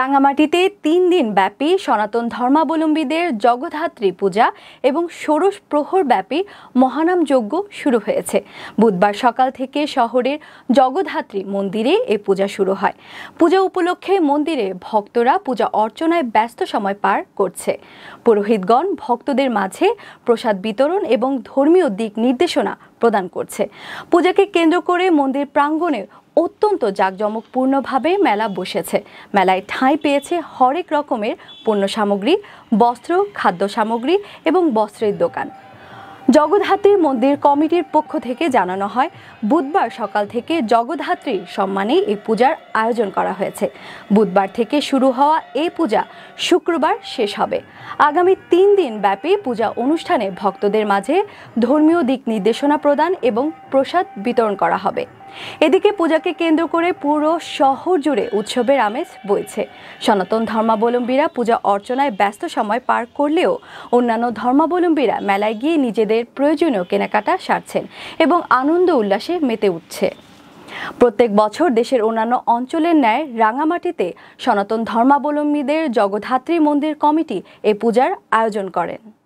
রাঙামাটিতে তিন দিন ব্যাপী সনাতন ধর্মাবলম্বীদের জগধাত্রী পূজা এবং ষোড়শ প্রহর ব্যাপী মহানাম যজ্ঞ শুরু হয়েছে বুধবার সকাল থেকে শহরের জগধাত্রী মন্দিরে এ পূজা শুরু হয় পূজা উপলক্ষে মন্দিরে ভক্তরা পূজা অর্চনায় ব্যস্ত সময় পার করছে পুরোহিতগণ ভক্তদের মাঝে প্রসাদ বিতরণ এবং ধর্মীয় দিক নির্দেশনা প্রদান করছে পূজাকে কেন্দ্র করে মন্দির প্রাঙ্গণে অত্যন্ত জাঁকজমকপূর্ণভাবে মেলা বসেছে মেলায় ঠাঁই পেয়েছে হরেক রকমের পণ্য সামগ্রী বস্ত্র খাদ্য সামগ্রী এবং বস্ত্রের দোকান জগদ্ধাত্রী মন্দির কমিটির পক্ষ থেকে জানানো হয় বুধবার সকাল থেকে জগদ্ধাত্রীর সম্মানে এই পূজার আয়োজন করা হয়েছে বুধবার থেকে শুরু হওয়া এই পূজা শুক্রবার শেষ হবে আগামী তিন দিন ব্যাপী পূজা অনুষ্ঠানে ভক্তদের মাঝে ধর্মীয় দিক নির্দেশনা প্রদান এবং প্রসাদ বিতরণ করা হবে এদিকে পূজাকে কেন্দ্র করে পুরো শহর জুড়ে উৎসবের আমেজ বইছে সনাতন ধর্মাবলম্বীরা পূজা অর্চনায় ব্যস্ত সময় পার করলেও অন্যান্য ধর্মাবলম্বীরা মেলায় গিয়ে নিজেদের প্রয়োজনীয় কেনাকাটা সারছেন এবং আনন্দ উল্লাসে মেতে উঠছে প্রত্যেক বছর দেশের অন্যান্য অঞ্চলের ন্যায় রাঙামাটিতে সনাতন ধর্মাবলম্বীদের জগধাত্রী মন্দির কমিটি এই পূজার আয়োজন করেন